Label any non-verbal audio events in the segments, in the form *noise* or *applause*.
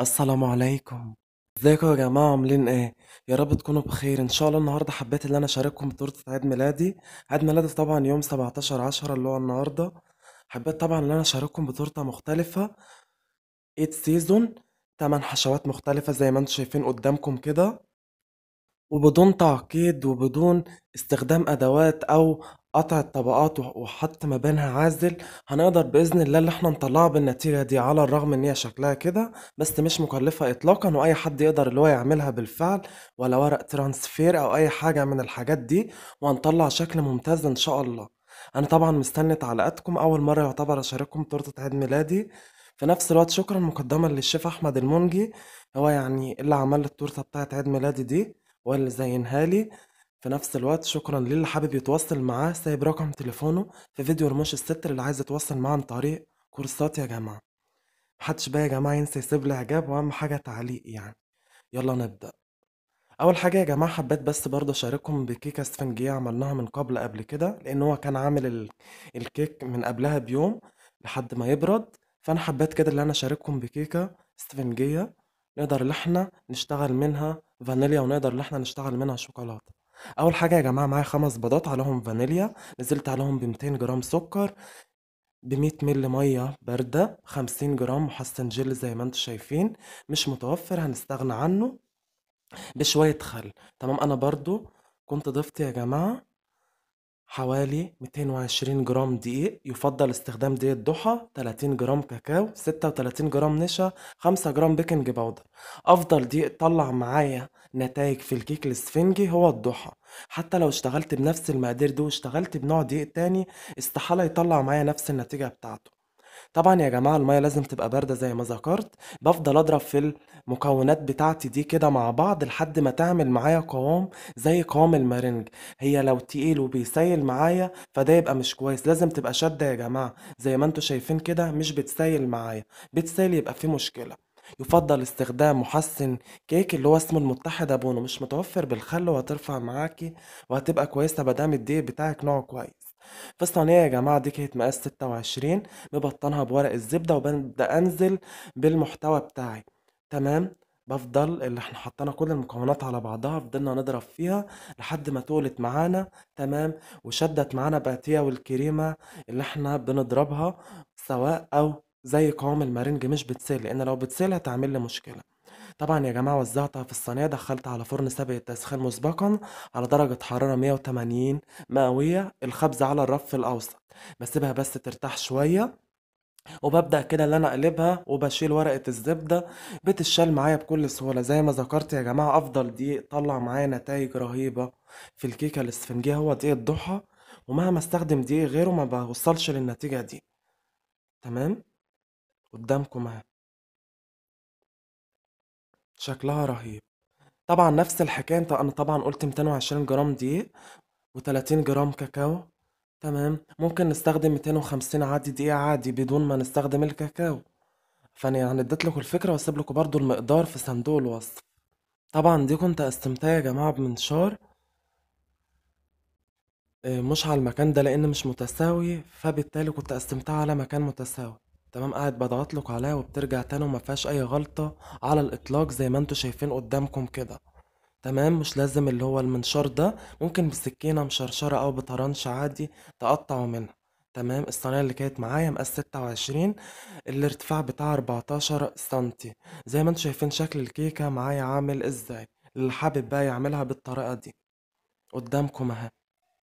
السلام عليكم ازيكم يا جماعة عاملين ايه؟ يا رب تكونوا بخير ان شاء الله النهاردة حبيت ان انا اشارككم بتورتة عيد ميلادي عيد ميلادي طبعا يوم 17 10 اللي هو النهاردة حبيت طبعا ان انا اشارككم بتورتة مختلفة 8 سيزون 8 حشوات مختلفة زي ما انتم شايفين قدامكم كده وبدون تعقيد وبدون استخدام أدوات أو قطع الطبقات وحط ما بينها عازل هنقدر بإذن الله اللي احنا نطلعه بالنتيجة دي على الرغم ان هي شكلها كده بس مش مكلفة اطلاقا واي حد يقدر اللي هو يعملها بالفعل ولا ورق ترانسفير او اي حاجة من الحاجات دي وهنطلع شكل ممتاز ان شاء الله انا طبعا مستني تعليقاتكم اول مرة يعتبر اشارككم تورتة عيد ميلادي في نفس الوقت شكرا مقدما للشيف احمد المنجي هو يعني اللي عمل التورته بتاعت عيد ميلادي دي هو اللي زينها لي في نفس الوقت شكرا للي حابب يتواصل معاه سايب رقم تليفونه في فيديو رموش الستر اللي عايز يتواصل معاه عن طريق كورسات يا جماعة محدش بقى يا جماعة ينسى يسيب لي إعجاب وأهم حاجة تعليق يعني يلا نبدأ أول حاجة يا جماعة حبيت بس برضه أشارككم بكيكة اسفنجية عملناها من قبل قبل كده لأن هو كان عامل الكيك من قبلها بيوم لحد ما يبرد فأنا حبيت كده ان أنا أشارككم بكيكة اسفنجية نقدر إن احنا نشتغل منها فانيليا ونقدر ان احنا نشتغل منها شوكولاته اول حاجه يا جماعه معايا خمس بيضات عليهم فانيليا نزلت عليهم ب 200 جرام سكر ب 100 مل ميه بارده 50 جرام محسن جل زي ما انتم شايفين مش متوفر هنستغنى عنه بشويه خل تمام انا برضو كنت ضفت يا جماعه حوالي 220 جرام دقيق يفضل استخدام دقيق ضحى 30 جرام كاكاو 36 جرام نشا 5 جرام بيكنج باودر افضل دقيق طلع معايا نتائج في الكيك الاسفنجي هو الضحى حتى لو اشتغلت بنفس المقادير دي واشتغلت بنوع دقيق تاني استحالة يطلع معايا نفس النتيجة بتاعته طبعا يا جماعة المية لازم تبقى باردة زي ما ذكرت بفضل اضرب في المكونات بتاعتي دي كده مع بعض لحد ما تعمل معايا قوام زي قوام المارينج هي لو تقيل وبيسيل معايا فده يبقى مش كويس لازم تبقى شدة يا جماعة زي ما انتوا شايفين كده مش بتسيل معايا بتسيل يبقى في مشكلة يفضل استخدام محسن كيك اللي هو اسمه المتحدة بونو مش متوفر بالخل وهترفع معاكي وهتبقى كويسة مادام الدقيق بتاعك نوع كويس في الصينية يا جماعة دي كانت مقاس ستة وعشرين ببطنها بورق الزبدة وببدأ أنزل بالمحتوى بتاعي تمام بفضل اللي احنا حطينا كل المكونات على بعضها فضلنا نضرب فيها لحد ما طولت معانا تمام وشدت معانا هي والكريمة اللي احنا بنضربها سواء أو زي قوام المارنج مش بتسيل لأن لو بتسيل هتعمل لي مشكلة طبعا يا جماعة وزعتها في الصينية دخلت على فرن سابق التسخين مسبقا على درجة حرارة 180 مئوية الخبز على الرف الأوسط بسيبها بس ترتاح شوية وببدأ كده ان أنا أقلبها وبشيل ورقة الزبدة بتشال معايا بكل سهولة زي ما ذكرت يا جماعة أفضل دقيق طلع معايا نتائج رهيبة في الكيكة الإسفنجية هو دقيق الضحى ومهما استخدم دقيق غيره ما بوصلش للنتيجة دي تمام قدامكم اهي شكلها رهيب. طبعًا نفس الحكاية أنت أنا طبعًا قُلت 220 جرام دقيق، و30 جرام كاكاو، تمام، ممكن نستخدم 250 عادي دقيق عادي بدون ما نستخدم الكاكاو، فأنا يعني اديت لكم الفكرة واسيب لكم برضه المقدار في صندوق الوصف. طبعًا دي كنت استمتع يا جماعة بمنشار آه، مش على المكان ده لإن مش متساوي، فبالتالي كنت استمتع على مكان متساوي. تمام قاعد بضغط عليها وبترجع تاني وما فيهاش اي غلطه على الاطلاق زي ما انتوا شايفين قدامكم كده تمام مش لازم اللي هو المنشار ده ممكن بسكينه مشرشره او بطرنش عادي تقطعوا منها تمام الصينيه اللي كانت معايا مقاس ستة وعشرين الارتفاع بتاعها اربعتاشر سنتي زي ما انتوا شايفين شكل الكيكه معايا عامل ازاي اللي حابب بقى يعملها بالطريقه دي قدامكم اهي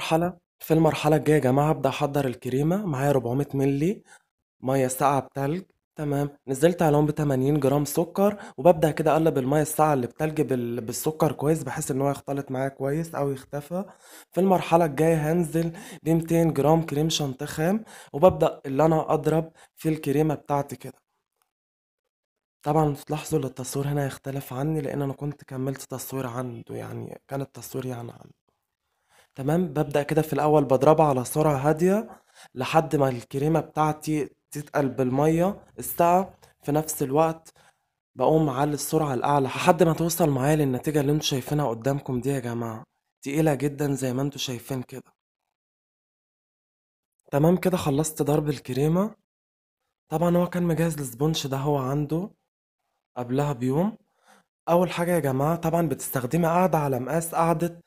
مرحله في المرحلة الجاية يا جماعة هبدأ أحضر الكريمة معايا 400 ملي ميه ساقعه بتلج تمام نزلت عليهم ب 80 جرام سكر وببدا كده اقلب الميه الساقعه اللي بتلج بال... بالسكر كويس بحيث ان هو يختلط معايا كويس او يختفى في المرحله الجايه هنزل ب 200 جرام كريم شانتيه خام وببدا اللي انا اضرب في الكريمه بتاعتي كده طبعا تلاحظوا ان التصوير هنا يختلف عني لان انا كنت كملت تصوير عنده يعني كان التصوير يعني عنده تمام ببدا كده في الاول بضربها على سرعه هاديه لحد ما الكريمه بتاعتي تيت بالمية المية الساعة في نفس الوقت بقوم على السرعة الأعلى لحد ما توصل معايا للنتيجة اللي انتوا شايفينها قدامكم دي يا جماعة تقيلة جدا زي ما انتوا شايفين كده تمام كده خلصت ضرب الكريمة طبعا هو كان مجهز الاسبونش ده هو عنده قبلها بيوم أول حاجة يا جماعة طبعا بتستخدمي قاعدة على مقاس قاعدة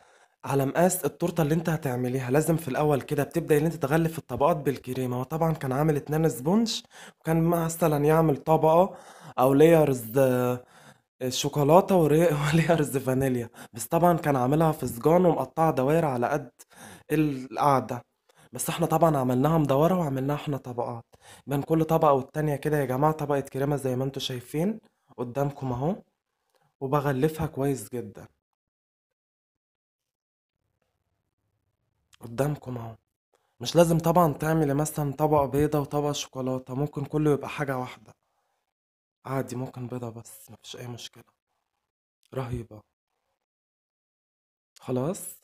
على مقاس التورتة اللي أنت هتعمليها، لازم في الأول كده بتبدأي إن أنتِ تغلف الطبقات بالكريمة، هو طبعًا كان عامل اتنين سبونج وكان مثلًا يعمل طبقة أو ليرز آه، شوكولاتة وليرز *laughs* فانيليا، بس طبعًا كان عاملها في سجان ومقطّعة دواير على قد القعدة، بس إحنا طبعًا عملناها مدورة وعملناها إحنا طبقات، بين كل طبقة والتانية كده يا جماعة طبقة كريمة زي ما أنتم شايفين قدامكم أهو، وبغلفها كويس جدًا. قدامكم اهو مش لازم طبعا تعملي مثلا طبق بيضة وطبق شوكولاتة ممكن كله يبقى حاجة واحدة عادي ممكن بيضة بس مفيش أي مشكلة رهيبة خلاص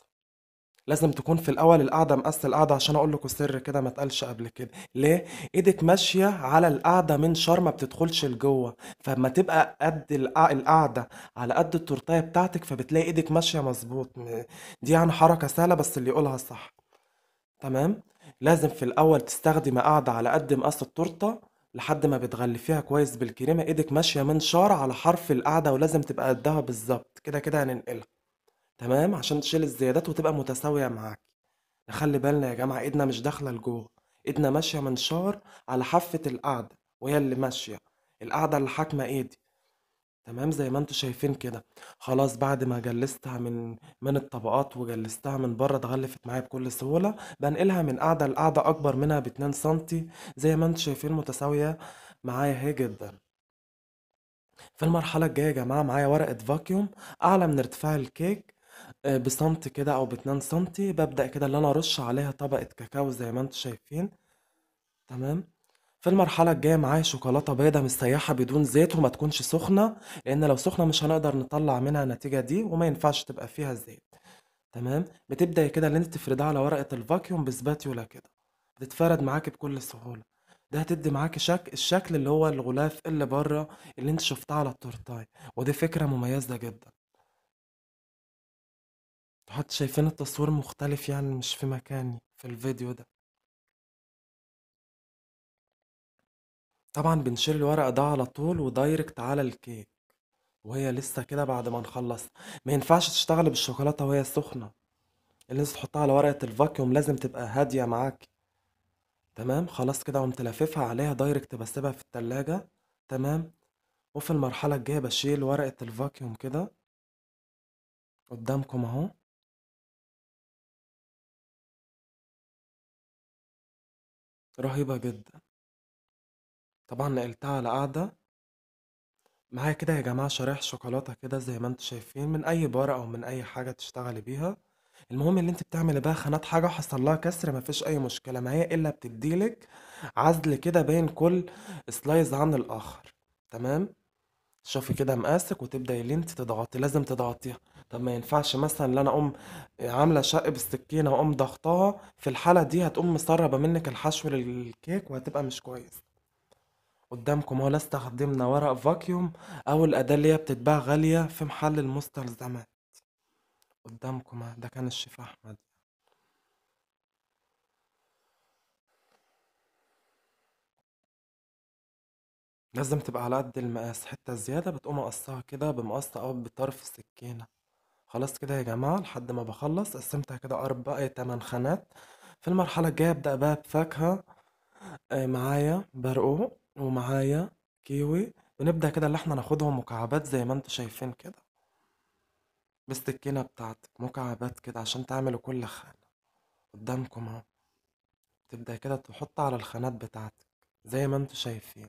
لازم تكون في الاول القعده مقاس القعده عشان اقول لكم سر كده ما اتقالش قبل كده ليه ايدك ماشيه على القعده من شر ما بتدخلش لجوه فما تبقى قد القعده على قد التورتايه بتاعتك فبتلاقي ايدك ماشيه مظبوط دي يعني حركه سهله بس اللي يقولها صح تمام لازم في الاول تستخدمي قعده على قد مقاس التورته لحد ما بتغلفيها كويس بالكريمه ايدك ماشيه من شار على حرف القعده ولازم تبقى قدها بالظبط كده كده هننقلها تمام، عشان تشيل الزيادات وتبقى متساوية معاك. نخلّي بالنا يا جماعة إيدنا مش داخلة لجوه، إيدنا ماشية منشار على حافة القعدة وهي اللي ماشية، القعدة اللي حاكمة إيدي. تمام، زي ما أنتم شايفين كده. خلاص بعد ما جلّستها من من الطبقات وجلّستها من برّه اتغلّفت معايا بكل سهولة، بنقلها من قعدة لقعدة أكبر منها ب2 سنتي زي ما أنتم شايفين متساوية معايا أهي جدًا. في المرحلة الجاية يا جماعة معايا ورقة فاكيوم أعلى من ارتفاع الكيك آه، بسَنْتي كده او باتنين سَنْتي، ببدا كده اللي أنا أرُش عليها طبقة كاكاو زي ما أنتم شايفين، تمام، في المرحلة الجاية معايا شوكولاتة بيضه مِسيّحة بدون زيت وما تكونش سُخنة، لإن لو سُخنة مش هنقدر نطلّع منها النتيجة دي وما ينفعش تبقى فيها زيت، تمام، بتبدأي كده اللي أنتِ تفردها على ورقة الفاكيوم بسباتيولا كده، بتتفرد معاكِ بكل سهولة، ده هتدّي معاكِ شك الشكل اللي هو الغلاف اللي برّه اللي أنتِ شُفتيه على التورتاي ودي فكرة مميزة جدًا. حتى شايفين التصوير مختلف يعني مش في مكاني في الفيديو ده طبعًا بنشيل الورق ده على طول ودايركت على الكيك، وهي لسه كده بعد ما نخلّص، ما ينفعش تشتغل بالشوكولاتة وهي سخنة، اللي أنتِ تحطها على ورقة الفاكيوم لازم تبقى هادية معاكِ. تمام، خلاص كده قُمت لاففها عليها دايركت بسيبها في التلاجة، تمام، وفي المرحلة الجاية بشيل ورقة الفاكيوم كده قدامكم أهو. رهيبة جدا طبعا نقلتها على قاعدة معايا كده يا جماعة شرايح شوكولاتة كده زي ما انتوا شايفين من أي بارة أو من أي حاجة تشتغلي بيها المهم اللي انت بتعملي بقى خانات حاجة وحصل لها كسر مفيش أي مشكلة ما هي إلا بتديلك عزل كده بين كل سلايز عن الآخر تمام شوفي كده مقاسك وتبدأي اللي انت تضغطي لازم تضغطيها طب ما ينفعش مثلا ان انا اقوم عامله شق بالسكينه واقوم ضغطاها في الحاله دي هتقوم مسربه منك الحشو للكيك وهتبقى مش كويس قدامكم اهو لا استخدمنا ورق فاكيوم او الاداه اللي هي بتتباع غاليه في محل المستلزمات قدامكم اهو ده كان الشيف احمد لازم تبقى على قد المقاس حتة زيادة بتقوم أقصها كده بمقص أو بطرف السكينة خلاص كده يا جماعة لحد ما بخلص قسمتها كده أربع إيه، تمن خانات في المرحلة الجاية أبدأ بقى بفاكهة آه، معايا برقوق ومعايا كيوي ونبدأ كده اللي احنا ناخدهم مكعبات زي ما انتوا شايفين كده بالسكينة بتاعتك مكعبات كده عشان تعملوا كل خانة قدامكم اهو تبدأ كده تحط على الخانات بتاعتك زي ما انتوا شايفين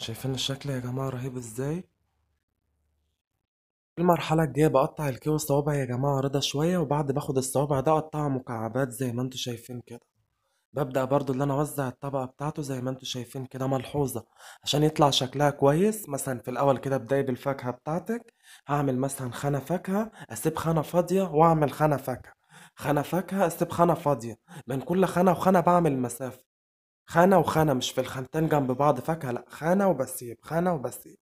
شايفين الشكل يا جماعة رهيب ازاي المرحلة الجاية بقطع الكيو صوابع يا جماعة رضا شوية وبعد باخد الصوابع ده اقطعها مكعبات زي ما انتوا شايفين كده ببدأ برضو اللي انا اوزع الطبقة بتاعته زي ما انتوا شايفين كده ملحوظة عشان يطلع شكلها كويس مثلا في الاول كده بداية بالفاكهة بتاعتك هعمل مثلا خانة فاكهة اسيب خانة فاضية واعمل خانة فاكهة خانة فاكهة اسيب خانة فاضية بين كل خانة وخانة بعمل مسافة خانة وخانة مش في الخانتين جنب بعض فاكهة لأ خانة وبسيب خانة وبسيب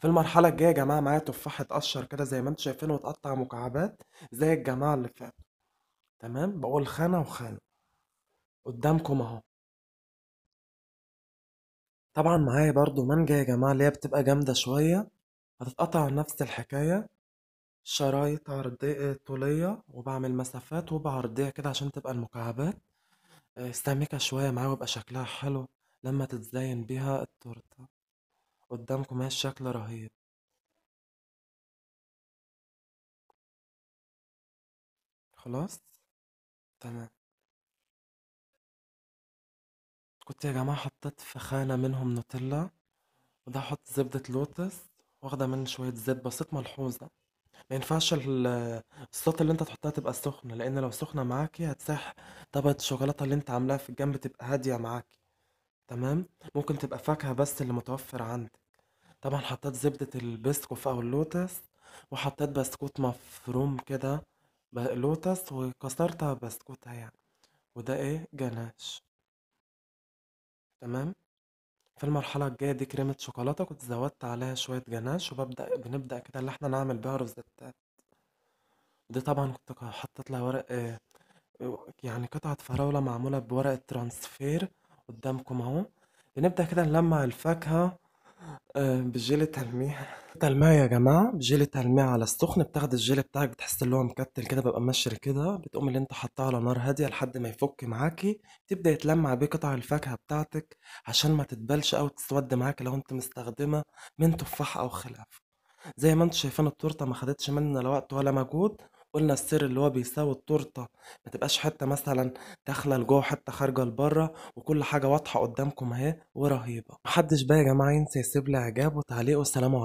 في المرحلة الجاية يا جماعة معايا تفاحة تقشر كده زي ما انتم شايفين وتقطع مكعبات زي الجماعة اللي فاتت تمام بقول خانة وخانة قدامكم اهو طبعا معايا برضو مانجا يا جماعة اللي هي بتبقى جامدة شوية هتتقطع نفس الحكاية شرايط عرضية طولية وبعمل مسافات وبعرضية كده عشان تبقى المكعبات آه، استعملها شوية معاه ويبقى شكلها حلو لمّا تتزين بيها التورتة، قدامكم هاي الشكل رهيب. خلاص؟ تمام. كنت يا جماعة حطيت في خانة منهم نوتيلا، وده حط زبدة لوتس، واخدة من شوية زيت بسيط ملحوظة. ما ينفعش الصوت اللي أنت تحطها تبقى سخنة، لإن لو سخنة معاكي هتسح طبقة الشوكولاتة اللي أنت عاملاها في الجنب تبقى هادية معاكي تمام، ممكن تبقى فاكهة بس اللي متوفر عندك، طبعًا حطيت زبدة البسكوف أو اللوتس، وحطيت بسكوت مفروم كده ب لوتس وكسرتها بسكوتها يعني، وده إيه جناش تمام. في المرحلة الجاية دي كريمة شوكولاتة كنت زودت عليها شوية جناش وببدأ بنبدأ كده اللي احنا نعمل بيها روزيتات دي طبعا كنت حطيت لها ورق آه، يعني قطعة فراولة معمولة بورق ترانسفير قدامكم اهو بنبدأ كده نلمع الفاكهة آه، بجيل بالجيلي تلميع تلميع يا جماعة بجيلي تلميع على السخن بتاخد الجيلي بتاعك بتحس اللي هو مكتل كده ببقى مشر كده بتقوم اللي انت حطاه على نار هادية لحد ما يفك معاكي تبدأ يتلمع بيه قطع الفاكهة بتاعتك عشان ما تتبلش أو تسود معاكي لو انت مستخدمة من تفاح أو خلاف زي ما انتوا شايفين التورتة ما خدتش مننا لا وقت ولا مجهود قلنا السر اللي هو بيساوي التورته ما تبقاش حته مثلا داخله لجوه حته خارجه لبره وكل حاجه واضحه قدامكم اهي ورهيبه محدش بقى يا جماعه ينسى يسيب لي اعجاب وتعليق والسلام عليكم